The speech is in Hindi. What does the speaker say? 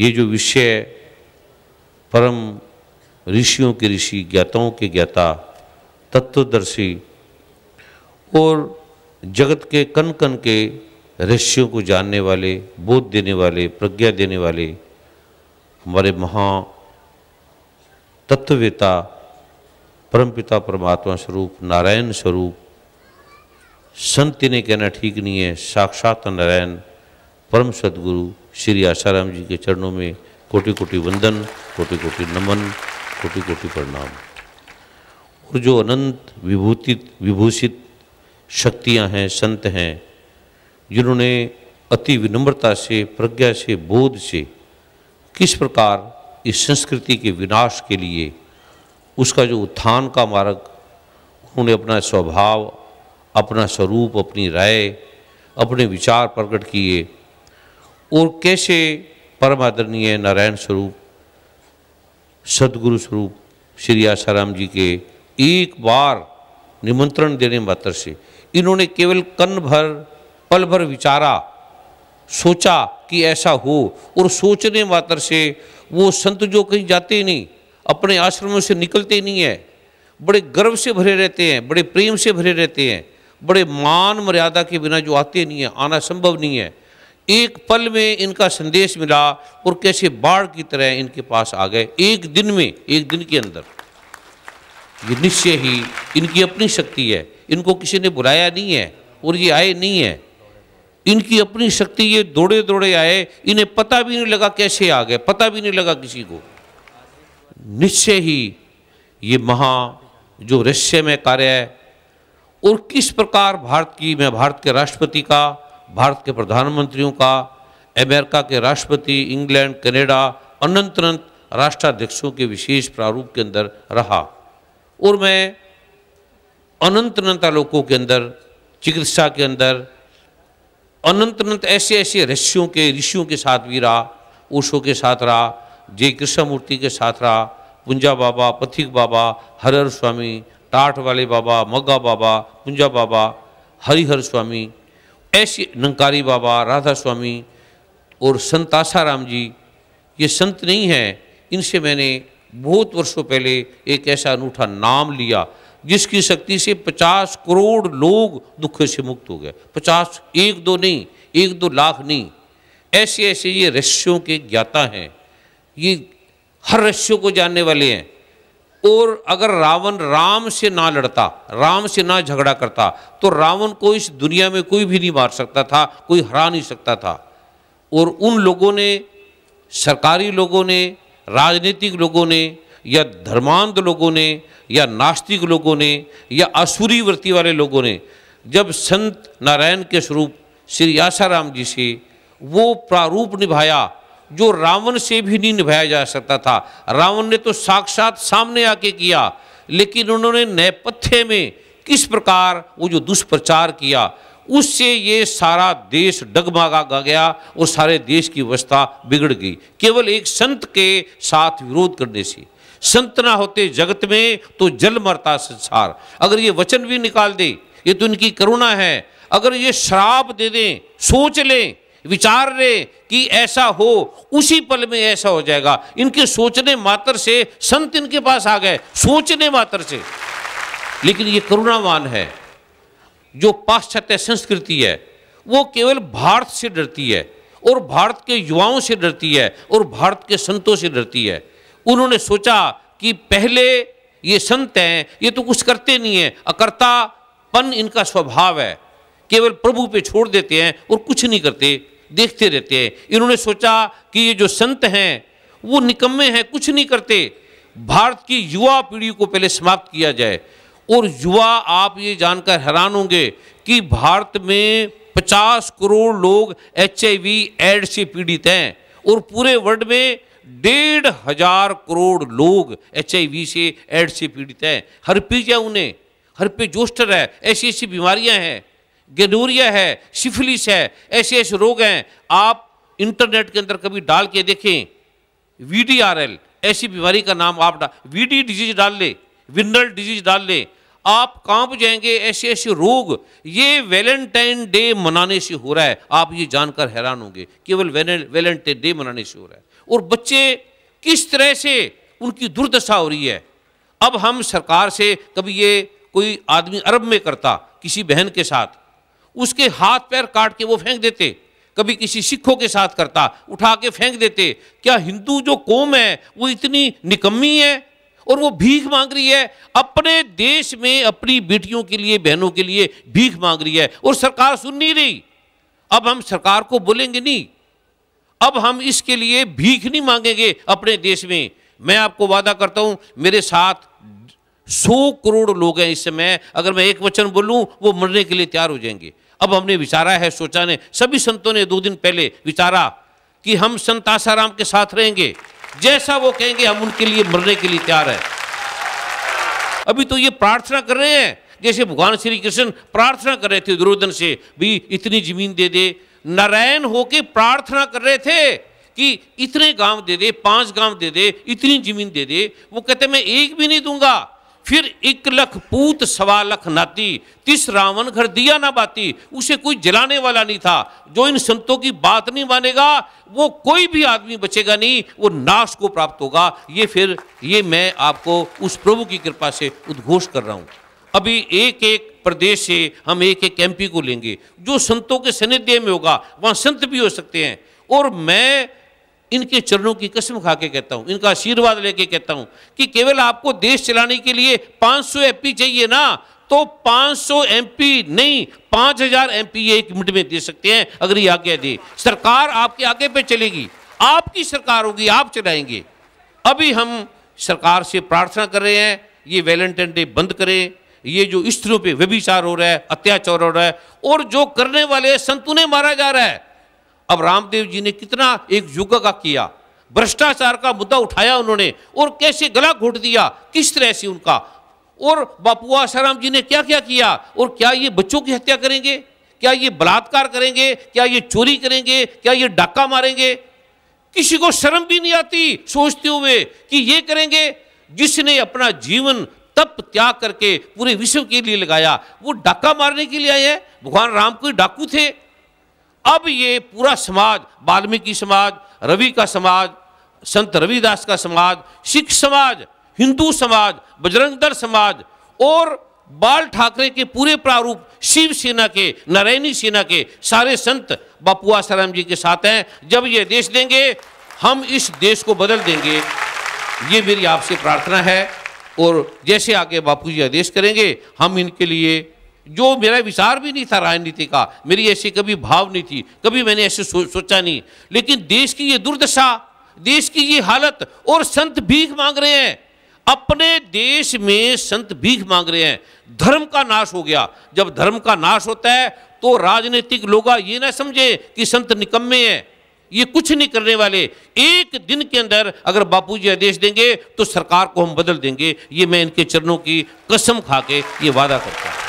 ये जो विषय परम ऋषियों के ऋषि ज्ञाताओं के ज्ञाता तत्वदर्शी और जगत के कन कन के रहस्यों को जानने वाले बोध देने वाले प्रज्ञा देने वाले हमारे महा तत्ववेता परमपिता परमात्मा स्वरूप नारायण स्वरूप संत ने कहना ठीक नहीं है साक्षात नारायण परम सदगुरु श्री आशाराम जी के चरणों में कोटि कोटि वंदन कोटि कोटि नमन कोटि कोटि प्रणाम और जो अनंत विभूतित विभूषित शक्तियां हैं संत हैं जिन्होंने अति विनम्रता से प्रज्ञा से बोध से किस प्रकार इस संस्कृति के विनाश के लिए उसका जो उत्थान का मार्ग उन्होंने अपना स्वभाव अपना स्वरूप अपनी राय अपने विचार प्रकट किए और कैसे परम आदरणीय नारायण स्वरूप सदगुरु स्वरूप श्री आसाराम जी के एक बार निमंत्रण देने मात्र से इन्होंने केवल कन्न भर पल भर विचारा सोचा कि ऐसा हो और सोचने मात्र से वो संत जो कहीं जाते ही नहीं अपने आश्रमों से निकलते ही नहीं है बड़े गर्व से भरे रहते हैं बड़े प्रेम से भरे रहते हैं बड़े मान मर्यादा के बिना जो आते नहीं है आना संभव नहीं है एक पल में इनका संदेश मिला और कैसे बाढ़ की तरह इनके पास आ गए एक दिन में एक दिन के अंदर ये निश्चय ही इनकी अपनी शक्ति है इनको किसी ने बुलाया नहीं है और ये आए नहीं है इनकी अपनी शक्ति ये दौड़े दौड़े आए इन्हें पता भी नहीं लगा कैसे आ गए पता भी नहीं लगा किसी को निश्चय ही ये महा जो रहस्यमय कार्य है और किस प्रकार भारत की मैं भारत के राष्ट्रपति का भारत के प्रधानमंत्रियों का अमेरिका के राष्ट्रपति इंग्लैंड कनाडा अनंत अनंत राष्ट्राध्यक्षों के विशेष प्रारूप के अंदर रहा और मैं अनंत अनंत आलोकों के अंदर चिकित्सा के अंदर अनंत अनंत ऐसे ऐसे ऋषियों के ऋषियों के साथ भी रहा ऊषो के साथ रहा जय कृष्णमूर्ति के साथ रहा पुंजा बाबा पथिक बाबा हरहर स्वामी टाट वाले बाबा मग्गा बाबा पुंजा बाबा हरिहर स्वामी ऐसे नंकारी बाबा राधा स्वामी और संत आसाराम जी ये संत नहीं हैं इनसे मैंने बहुत वर्षों पहले एक ऐसा अनूठा नाम लिया जिसकी शक्ति से 50 करोड़ लोग दुख से मुक्त हो गए 50 एक दो नहीं एक दो लाख नहीं ऐसे ऐसे ये रहस्यों के ज्ञाता हैं ये हर रहस्यों को जानने वाले हैं और अगर रावण राम से ना लड़ता राम से ना झगड़ा करता तो रावण को इस दुनिया में कोई भी नहीं मार सकता था कोई हरा नहीं सकता था और उन लोगों ने सरकारी लोगों ने राजनीतिक लोगों ने या धर्मांध लोगों ने या नास्तिक लोगों ने या असुरी वृत्ति वाले लोगों ने जब संत नारायण के स्वरूप श्री आसाराम जी से वो प्रारूप निभाया जो रावण से भी नहीं निभाया जा सकता था रावण ने तो साक्षात सामने आके किया लेकिन उन्होंने नैपथ्य में किस प्रकार वो जो दुष्प्रचार किया उससे ये सारा देश डगमगा गया और सारे देश की व्यवस्था बिगड़ गई केवल एक संत के साथ विरोध करने से संत ना होते जगत में तो जल मरता संसार अगर ये वचन भी निकाल दे ये तो इनकी करुणा है अगर ये श्राप दे दें सोच लें विचार रहे कि ऐसा हो उसी पल में ऐसा हो जाएगा इनके सोचने मात्र से संत इनके पास आ गए सोचने मात्र से लेकिन ये करुणावान है जो पाश्चात्य संस्कृति है वो केवल भारत से डरती है और भारत के युवाओं से डरती है और भारत के संतों से डरती है उन्होंने सोचा कि पहले ये संत हैं ये तो कुछ करते नहीं है अकर्तापन इनका स्वभाव है केवल प्रभु पे छोड़ देते हैं और कुछ नहीं करते देखते रहते हैं इन्होंने सोचा कि ये जो संत हैं वो निकम्मे हैं कुछ नहीं करते भारत की युवा पीढ़ी को पहले समाप्त किया जाए और युवा आप ये जानकर हैरान होंगे कि भारत में 50 करोड़ लोग एच एड से पीड़ित हैं और पूरे वर्ल्ड में डेढ़ हजार करोड़ लोग एच से एड से पीड़ित हैं हर पीज है उन्हें हर पे जोस्टर है ऐसी ऐसी बीमारियां हैं गेडोरिया है शिफलिस है ऐसे ऐसे रोग हैं आप इंटरनेट के अंदर कभी डाल के देखें वी डी आर एल ऐसी बीमारी का नाम आप डाल वी डी डिजीज डाल ले विनरल डिजीज डाल ले आप कांप जाएंगे ऐसे ऐसे रोग ये वैलेंटाइन डे मनाने से हो रहा है आप ये जानकर हैरान होंगे केवल वैलेंटाइन डे मनाने से हो रहा है और बच्चे किस तरह से उनकी दुर्दशा हो रही है अब हम सरकार से कभी ये कोई आदमी अरब में करता किसी बहन के साथ उसके हाथ पैर काट के वो फेंक देते कभी किसी सिखों के साथ करता उठा के फेंक देते क्या हिंदू जो कौम है वो इतनी निकम्मी है और वो भीख मांग रही है अपने देश में अपनी बेटियों के लिए बहनों के लिए भीख मांग रही है और सरकार सुन नहीं रही अब हम सरकार को बोलेंगे नहीं अब हम इसके लिए भीख नहीं मांगेंगे अपने देश में मैं आपको वादा करता हूं मेरे साथ सौ करोड़ लोग हैं इस समय अगर मैं एक वचन बोलूं वो मरने के लिए तैयार हो जाएंगे अब हमने विचारा है सोचा ने सभी संतों ने दो दिन पहले विचारा कि हम संत आसाराम के साथ रहेंगे जैसा वो कहेंगे हम उनके लिए मरने के लिए तैयार है अभी तो ये प्रार्थना कर रहे हैं जैसे भगवान श्री कृष्ण प्रार्थना कर रहे थे दुर्योधन से भी इतनी जमीन दे दे नारायण होके प्रार्थना कर रहे थे कि इतने गांव दे दे पांच गांव दे दे इतनी जमीन दे दे वो कहते मैं एक भी नहीं दूंगा फिर एक लख पूत सवा लख नाती तिस रावण घर दिया ना बाती उसे कोई जलाने वाला नहीं था जो इन संतों की बात नहीं मानेगा वो कोई भी आदमी बचेगा नहीं वो नाश को प्राप्त होगा ये फिर ये मैं आपको उस प्रभु की कृपा से उद्घोष कर रहा हूँ अभी एक एक प्रदेश से हम एक एक कैंपी को लेंगे जो संतों के सानिध्य में होगा वहाँ संत भी हो सकते हैं और मैं इनके चरणों की कसम खा के कहता हूँ इनका आशीर्वाद लेके कहता हूँ कि केवल आपको देश चलाने के लिए 500 सौ चाहिए ना तो 500 सौ नहीं 5000 हजार ये एक मिनट में दे सकते हैं अगर ये आगे दे सरकार आपके आगे पे चलेगी आपकी सरकार होगी आप चलाएंगे अभी हम सरकार से प्रार्थना कर रहे हैं ये वैलेंटाइन डे बंद करें ये जो स्त्रियों पर व्यभिचार हो रहा है अत्याचार हो रहा है और जो करने वाले संतुने मारा जा रहा है अब रामदेव जी ने कितना एक युग का किया भ्रष्टाचार का मुद्दा उठाया उन्होंने और कैसे गला घोट दिया किस तरह से उनका और बापू आसाराम जी ने क्या क्या किया और क्या ये बच्चों की हत्या करेंगे क्या ये बलात्कार करेंगे क्या ये चोरी करेंगे क्या ये डाका मारेंगे किसी को शर्म भी नहीं आती सोचते हुए कि ये करेंगे जिसने अपना जीवन तप त्याग करके पूरे विश्व के लिए लगाया वो डाका मारने के लिए आए हैं भगवान राम कोई डाकू थे अब ये पूरा समाज वाल्मीकि समाज रवि का समाज संत रविदास का समाज सिख समाज हिंदू समाज बजरंग दल समाज और बाल ठाकरे के पूरे प्रारूप शिव सेना के नारायणी सेना के सारे संत बापू आसाराम जी के साथ हैं जब ये देश देंगे हम इस देश को बदल देंगे ये मेरी आपसे प्रार्थना है और जैसे आगे बापू जी आदेश करेंगे हम इनके लिए जो मेरा विचार भी नहीं था राजनीति का मेरी ऐसी कभी भाव नहीं थी कभी मैंने ऐसे सो, सोचा नहीं लेकिन देश की ये दुर्दशा देश की ये हालत और संत भीख मांग रहे हैं अपने देश में संत भीख मांग रहे हैं धर्म का नाश हो गया जब धर्म का नाश होता है तो राजनीतिक लोग ये ना समझे कि संत निकम्मे हैं ये कुछ नहीं करने वाले एक दिन के अंदर अगर बापू जी आदेश देंगे तो सरकार को हम बदल देंगे ये मैं इनके चरणों की कसम खा के ये वादा करता हूँ